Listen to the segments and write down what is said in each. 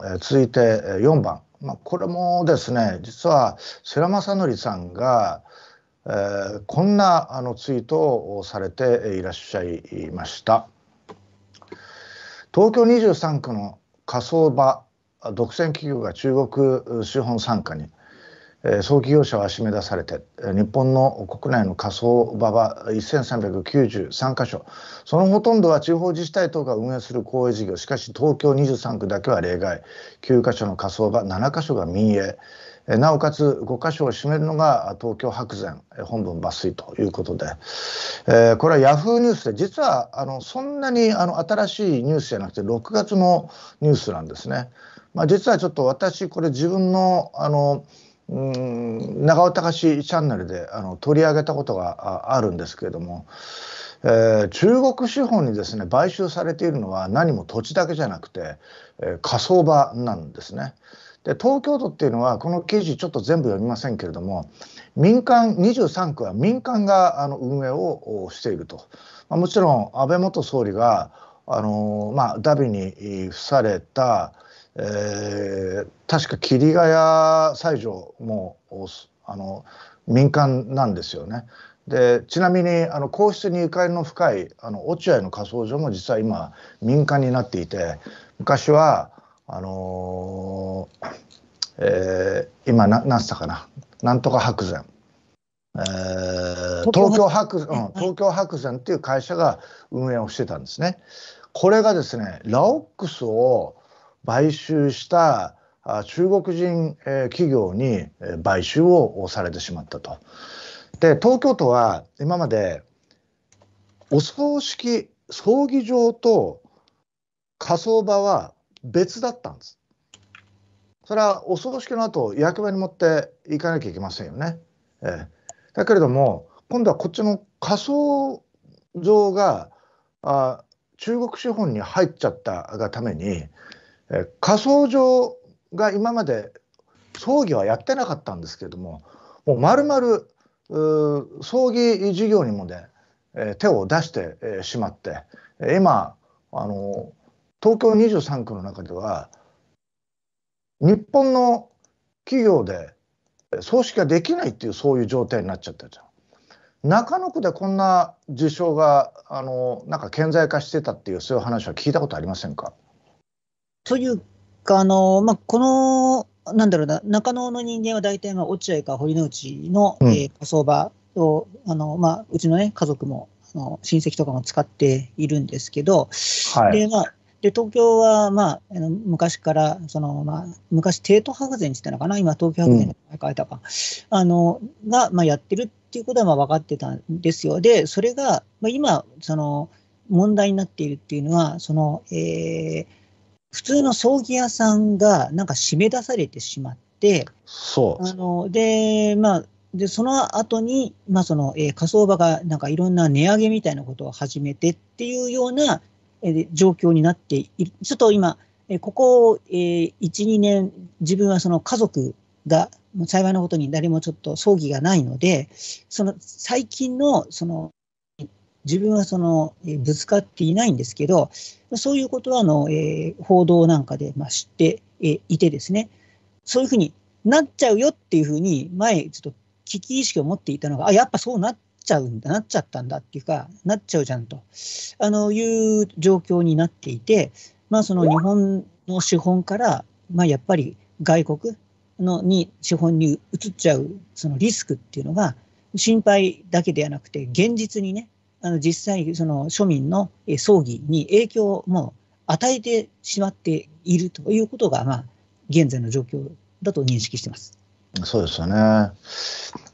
え続いて4番、まあ、これもですね実は世良正則さんが、えー、こんなあのツイートをされていらっしゃいました。東京23区の仮想場独占企業が中国資本参加に葬儀業者は締め出されて日本の国内の火葬場は1393か所そのほとんどは地方自治体等が運営する公営事業しかし東京23区だけは例外9か所の火葬場7か所が民営なおかつ5か所を占めるのが東京白山本文抜粋ということで、えー、これはヤフーニュースで実はあのそんなにあの新しいニュースじゃなくて6月のニュースなんですね。まあ、実はちょっと私これ自分のあのうん長尾隆チャンネルであの取り上げたことがあるんですけれども、えー、中国資本にですね買収されているのは何も土地だけじゃなくて、えー、火葬場なんですね。で東京都っていうのはこの記事ちょっと全部読みませんけれども民間23区は民間があの運営をしていると、まあ、もちろん安倍元総理があのまあ、ダビに付された、えー、確か霧ヶ谷西条もあの民間なんですよね。でちなみにあの皇室にゆかりの深いあの落合の火葬場も実は今民間になっていて昔はあのー、えー、今な何つったかななんとか白山、えー、東京白うん、東京白山っていう会社が運営をしてたんですね。これがですねラオックスを買収した中国人企業に買収をされてしまったと。で東京都は今までお葬式葬儀場と火葬場は別だったんです。それはお葬式の後役場に持っていかなきゃいけませんよね。えー、だけれども今度はこっちの火葬場があ中国資本に入っちゃったがためにえ火葬場が今まで葬儀はやってなかったんですけれどももう丸々葬儀事業にもね、え手を出して、えしまって今あの東京23区の中では日本の企業で葬式ができないっていうそういう状態になっちゃったじゃん。中野区でこんな事象があのなんか顕在化してたっていうそういう話は聞いたことありませんかというか、あのまあ、この、なんだろうな、中野の人間は大体、まあ、落合か堀之内の、うん、えー、火葬場を、あのまあ、うちの、ね、家族もあの親戚とかも使っているんですけど、はい、でまあ、で東京は、まあ、昔からその、まあ、昔、帝都白善って言ったのかな、今、東京白善に変えたか、うん、あのが、まあ、やってるっていうことはまあ分かってたんですよ。で、それが、まあ、今、その問題になっているっていうのは、そのえー普通の葬儀屋さんがなんか締め出されてしまって、そうあのでまあ、でその後にまあそのえー、火葬場がなんかいろんな値上げみたいなことを始めてっていうような、えー、状況になっている、ちょっと今、えー、ここ、えー、1、2年、自分はその家族が、幸いなことに誰もちょっと葬儀がないので、その最近のその自分はその、えぶつかっていないんですけど、そういうことはあの、えー、報道なんかで、まあ、知って、えー、いてですね、そういうふうになっちゃうよっていうふうに、前、ちょっと危機意識を持っていたのが、あ、やっぱそうなっちゃうんだ、なっちゃったんだっていうか、なっちゃうじゃんとあのいう状況になっていて、まあ、その日本の資本から、まあ、やっぱり外国のに資本に移っちゃうそのリスクっていうのが、心配だけではなくて、現実にね、あの実際、その庶民の葬儀に影響をもう与えてしまっているということが、まあ、現在の状況だと認識してます。そうですよね。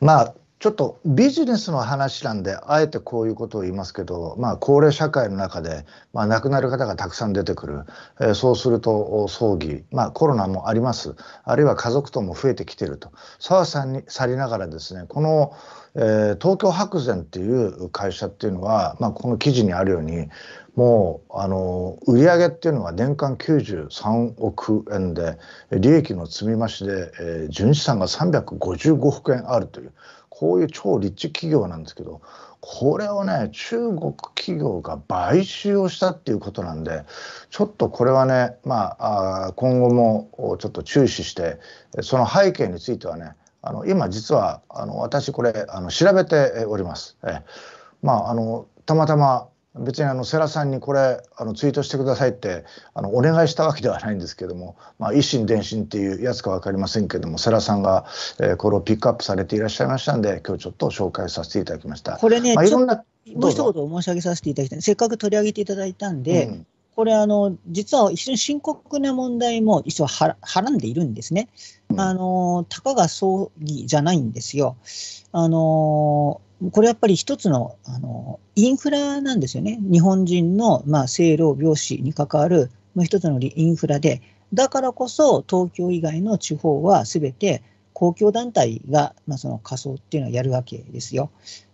まあ、ちょっとビジネスの話なんで、あえてこういうことを言いますけど、まあ、高齢社会の中で、まあ、亡くなる方がたくさん出てくる、えー、そうすると葬儀、まあ、コロナもあります、あるいは家族とも増えてきてると、澤さんに去りながらですね、この、えー、東京白善っていう会社っていうのは、まあ、この記事にあるように、もうあの売上っていうのは年間93億円で利益の積み増しで、えー、純資産が355億円あるというこういう超立地企業なんですけど、これをね、中国企業が買収をしたっていうことなんで、ちょっとこれはね、まあ、あ今後もちょっと注視して、その背景についてはね、あの今実はあの私これあの調べております。えまああのたまたま別にあの世良さんにこれあのツイートしてくださいってあのお願いしたわけではないんですけども、まあ、一心伝心っていうやつか分かりませんけども世良さんが、えー、これをピックアップされていらっしゃいましたんで今日ちょっと紹介させていただきました。これね、まあ、いろんなもう一言申し上げさせていただきたいせっかく取り上げていただいたんで、うん、これあの実は非常に深刻な問題も一応ははらんでいるんですね。うん、あのたかが葬儀じゃないんですよ。あのこれやっぱり一つのあのインフラなんですよね。日本人の、まあ、政労病死に関わる、ま一つのインフラで、だからこそ東京以外の地方は全て公共団体が、まあ、その仮想っていうのをやるわけですよ。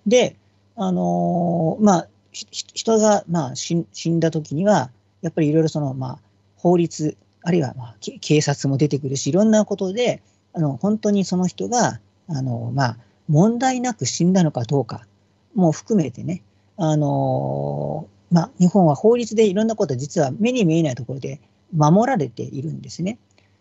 で、あのー、まあ、人が、まあ、死んだ時には、やっぱりいろいろその、まあ、法律、あるいは、まあ、警察も出てくるし、いろんなことで、あの本当にその人が、あのまあ、問題なく死んだのかどうかも含めてね、あのまあ、日本は法律でいろんなこと実は目に見えないところで守られているんですね。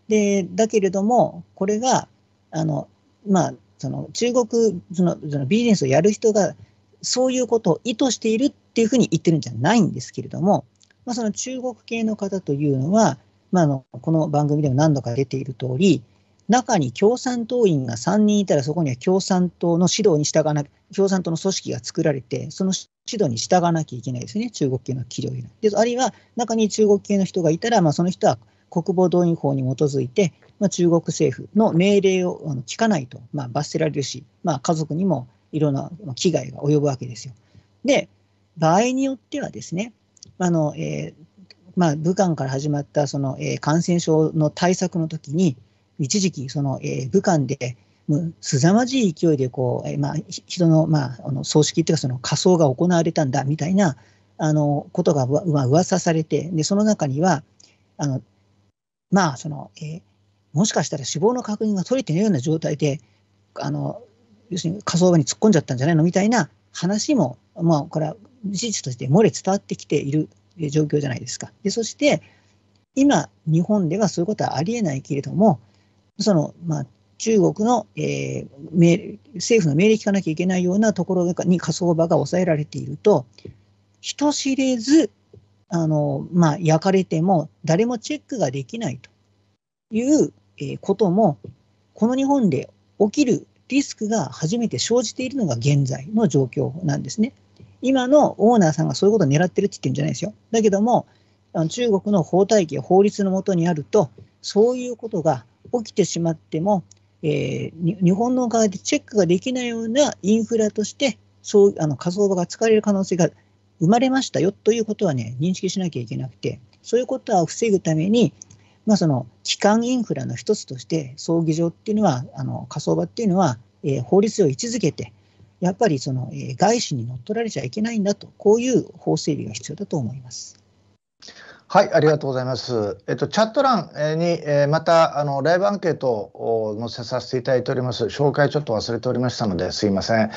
でだけれどもこれがあの、まあ、その中国そのそのビジネスをやる人がそういうことを意図しているっていうふうに言ってるんじゃないんですけれども、まあ、その中国系の方というのは、まあ、のこの番組でも何度か出ている通り中に共産党員が3人いたら、そこには共産党の指導に従わな共産党の組織が作られて、その指導に従わなきゃいけないですね、中国系の企業に。であるいは、中に中国系の人がいたら、まあ、その人は国防動員法に基づいて、まあ、中国政府の命令を聞かないと、まあ、罰せられるし、まあ、家族にもいろんな危害が及ぶわけですよ。で、場合によってはですね、あのえーまあ、武漢から始まったその、えー、感染症の対策の時に、一時期、その、えー、武漢で、すざまじい勢いでこう、えー、まあ、人の,、まあ、あの葬式っていうか、その仮装が行われたんだみたいなあのことがうわ噂されて、でその中には、あのまあそのえー、もしかしたら死亡の確認が取れてないような状態で、あの要するに火葬場に突っ込んじゃったんじゃないのみたいな話も、まあ、これは事実として漏れ伝わってきている状況じゃないですか。でそして、今、日本ではそういうことはありえないけれども、その、まあ、中国の、えー、政府の命令聞かなきゃいけないようなところに火葬場が抑えられていると、人知れず、あのまあ、焼かれても誰もチェックができないという、えことも、この日本で起きるリスクが初めて生じているのが現在の状況なんですね。今のオーナーさんがそういうことを狙ってるって言ってるんじゃないですよ。だけども、中国の法体系、法律のもとにあると、そういうことが起きてしまっても、えー、日本の側でチェックができないようなインフラとして、そうあの火葬場が使われる可能性が生まれましたよということはね、認識しなきゃいけなくて、そういうことは防ぐために、まあ、その基幹インフラの一つとして、葬儀場っていうのは、あの火葬場っていうのは、えー、法律上位置づけて、やっぱりその、えー、外資に乗っ取られちゃいけないんだと、こういう法整備が必要だと思います。はい、ありがとうございます。えっと、チャット欄に、えー、また、あの、ライブアンケートを載せさせていただいております。紹介ちょっと忘れておりましたので、すいません。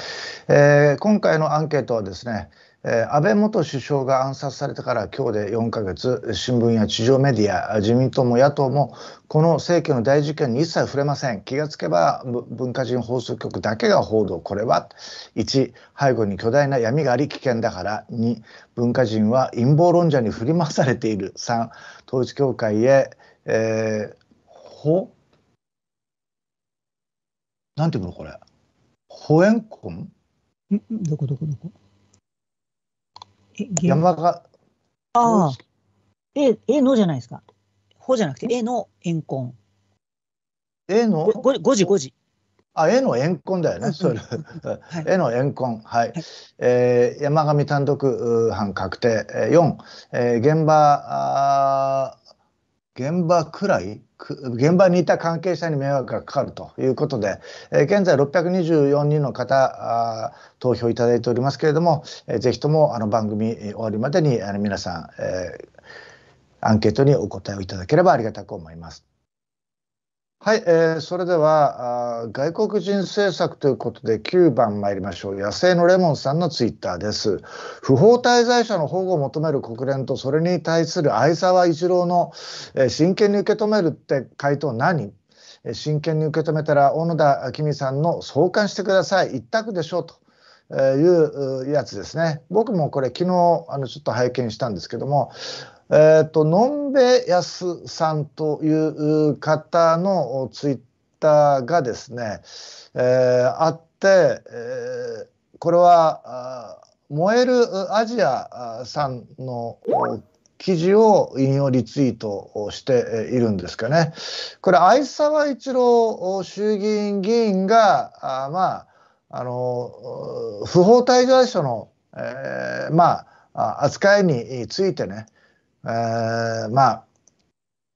えー、今回のアンケートはですね、え安倍元首相が暗殺されてから今日で4ヶ月新聞や地上メディア自民党も野党もこの政権の大事件に一切触れません気がつけば文化人放送局だけが報道これは1背後に巨大な闇があり危険だから2文化人は陰謀論者に振り回されている3統一教会へ、えー、ほなんていうのこれ保援婚どこどこどこ山が。ああ。え、えのじゃないですか。ほじゃなくて、えの怨恨。えの五時、五時。あ、えの怨恨だよね、それ。絵の怨恨、はい。はい、えー、山上単独犯確定。え4、えー、現場、あ現場くらい現場にいた関係者に迷惑がかかるということで、えー、現在624人の方投票いただいておりますけれども、えー、ぜひともあの番組終わりまでにあの皆さん、えー、アンケートにお答えをいただければありがたく思います。はい、えー、それではあ外国人政策ということで9番参りましょう野生のレモンさんのツイッターです不法滞在者の保護を求める国連とそれに対する相沢一郎の、えー、真剣に受け止めるって回答何、えー、真剣に受け止めたら小野田明美さんの送還してください一択でしょうというやつですね僕もこれ昨日あのちょっと拝見したんですけどもえっ、ー、と、のんべやすさんという方のツイッターがですね、えー、あって、えー、これは、燃えるアジアさんの記事を引用リツイートしているんですかね。これ、相沢一郎衆議院議員が、あまあ、あの、不法滞在者の、えー、まあ、扱いについてね、えー、まあ、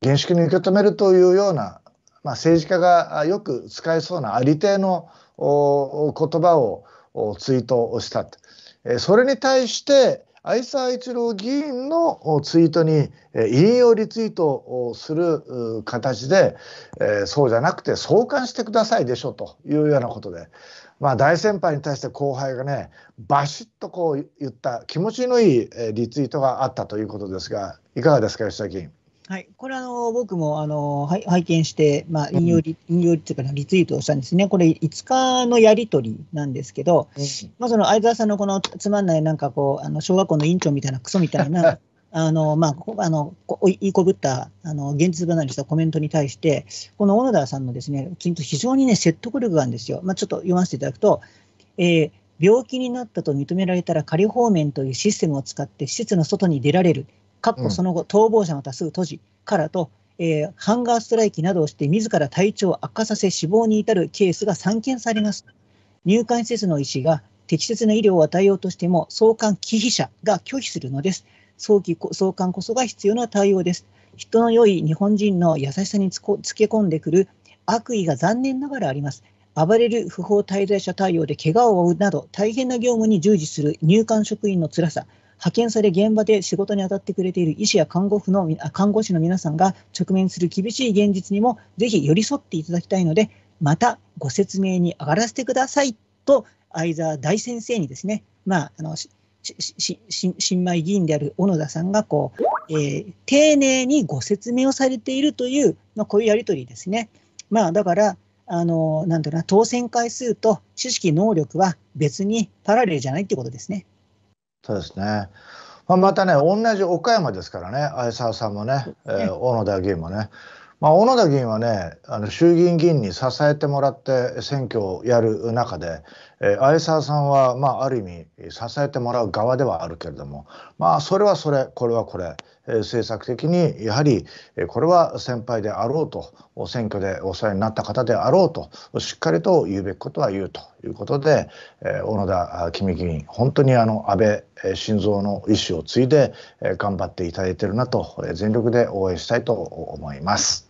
厳粛に受け止めるというような、まあ、政治家がよく使いそうなありていのお言葉をツイートをしたえそれに対して愛沢一郎議員のツイートに引用リツイートをする形で、えそうじゃなくて送還してくださいでしょというようなことでまあ、大先輩に対して後輩がねバシッとこう言った気持ちのいいリツイートがあったということですがいかがですか吉崎。はい、これあの僕もあの拝見して、まあ、引用リ、うん、引用というかリツイートをしたんですね、これ、5日のやり取りなんですけど、うん、まあ、その相沢さんのこのつまんない、なんかこう、あの小学校の院長みたいな、クソみたいなあの、まあ、あの、言いこぶった、あの、現実離れしたコメントに対して、この小野田さんのですね、非常にね、説得力があるんですよ。まあ、ちょっと読ませていただくと、えー、病気になったと認められたら仮放免というシステムを使って施設の外に出られる、かっこその後、逃亡者またすぐ閉じからと、えー、ハンガーストライキなどをして自ら体調を悪化させ死亡に至るケースが散見されます。入管施設の医師が適切な医療を与えようとしても、送還忌避者が拒否するのです。早期送還こそが必要な対応です。人の良い日本人の優しさにつけ込んでくる悪意が残念ながらあります。暴れる不法滞在者対応で怪我を負うなど大変な業務に従事する入管職員の辛さ、派遣され現場で仕事に当たってくれている医師や看護婦の看護師の皆さんが直面する厳しい現実にもぜひ寄り添っていただきたいので、またご説明に上がらせてくださいと相沢大先生にですね、まあ、あの新米議員である小野田さんがこう、えー、丁寧にご説明をされているという、まあ、こういうやり取りですね。まあ、だから、あのなんていうの、当選回数と知識、能力は別にパラレルじゃないってことですね。そうですね。まあ、またね、同じ岡山ですからね、相沢さんもね、えー、小野田議員もね。まあ、小野田議員はねあの衆議院議員に支えてもらって選挙をやる中でえー、相沢さんは、まあ、ある意味支えてもらう側ではあるけれども、まあ、それはそれこれはこれ、えー、政策的にやはり、えー、これは先輩であろうと選挙でお世話になった方であろうとしっかりと言うべきことは言うということで、えー、小野田公議員本当にあの安倍晋三の意思を継いで、えー、頑張っていただいているなと、えー、全力で応援したいと思います。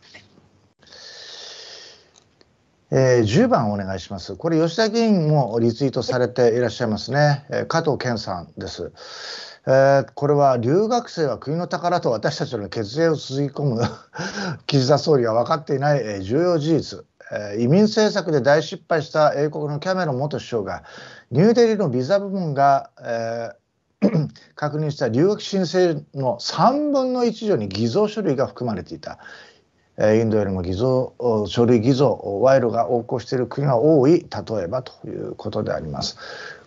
えー、10番お願いします。これ、吉田議員もリツイートされていらっしゃいますね。えー、加藤健さんです。えー、これは留学生は国の宝と私たちの血縁を注ぎ込む 岸田総理は分かっていない、え重要事実、えー、移民政策で大失敗した英国のキャメロン元首相がニューデリーのビザ部門が、えー、確認した留学申請の3分の1以上に偽造書類が含まれていたえインドよりも偽造書類偽造賄賂が横行している国が多い例えばということであります。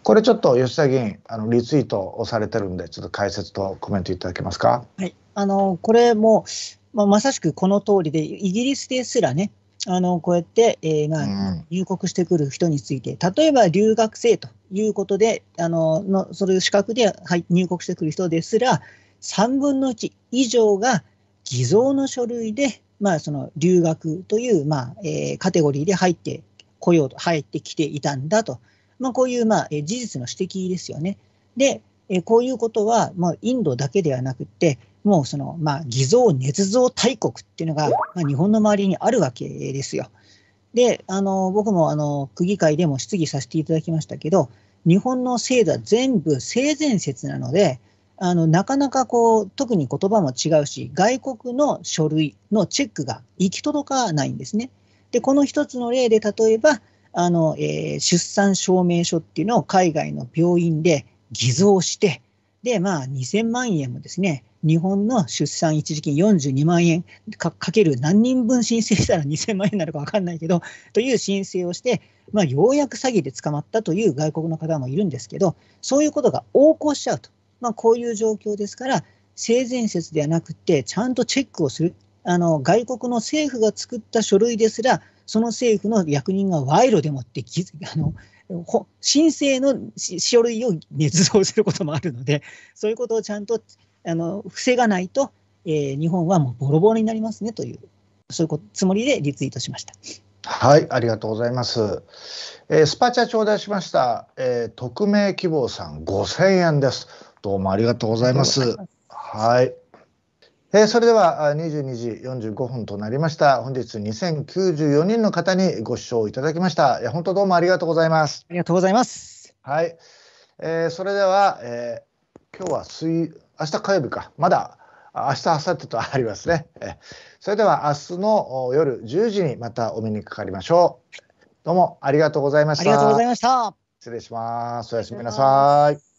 これちょっと吉田議員あのリツイートをされてるんでちょっと解説とコメントいただけますか。はい、あのこれもまあ、まさしくこの通りでイギリスですらねあのこうやって、えーが入国してくる人について、例えば留学生ということで、あののそういう資格で入国してくる人ですら、3分の1以上が偽造の書類でまあ、その留学という、まあえー、カテゴリーで入ってこようと、入ってきていたんだと、まあ、こういう、まあ、事実の指摘ですよね。で、えこういうことは、まあ、インドだけではなくて、もうその、まあ、偽造、捏造大国っていうのが、まあ、日本の周りにあるわけですよ。で、あの僕もあの区議会でも質疑させていただきましたけど、日本の制度は全部性善説なので、あのなかなかこう特に言葉も違うし外国の書類のチェックが行き届かないんですね。でこの一つの例で例えばあの、えー、出産証明書っていうのを海外の病院で偽造してでまあ2000万円もですね日本の出産一時金42万円かける何人分申請したら2000万円になるか分かんないけどという申請をして、まあ、ようやく詐欺で捕まったという外国の方もいるんですけどそういうことが横行しちゃうとまあ、こういう状況ですから、性善説ではなくて、ちゃんとチェックをする。あの外国の政府が作った書類ですら、その政府の役人が賄賂でもってあの申請の書類を捏造することもあるので、そういうことをちゃんとあの防がないと、えー、日本はもうボロボロになりますねという、そういうつもりでリツイートしました。はい、ありがとうございます。えー、スパチャ頂戴しました、えー、匿名希望さん5000円です。どうもありがとうございます。いますはい。えー、それでは22時45分となりました。本日2094人の方にご視聴いただきました。いや本当どうもありがとうございます。ありがとうございます。はい。えー、それでは、えー、今日は水明日火曜日かまだ明日明後日とありますね。えー、それでは明日の夜10時にまたお目にかかりましょう。どうもありがとうございました。ありがとうございました。失礼します。おやすみなさい。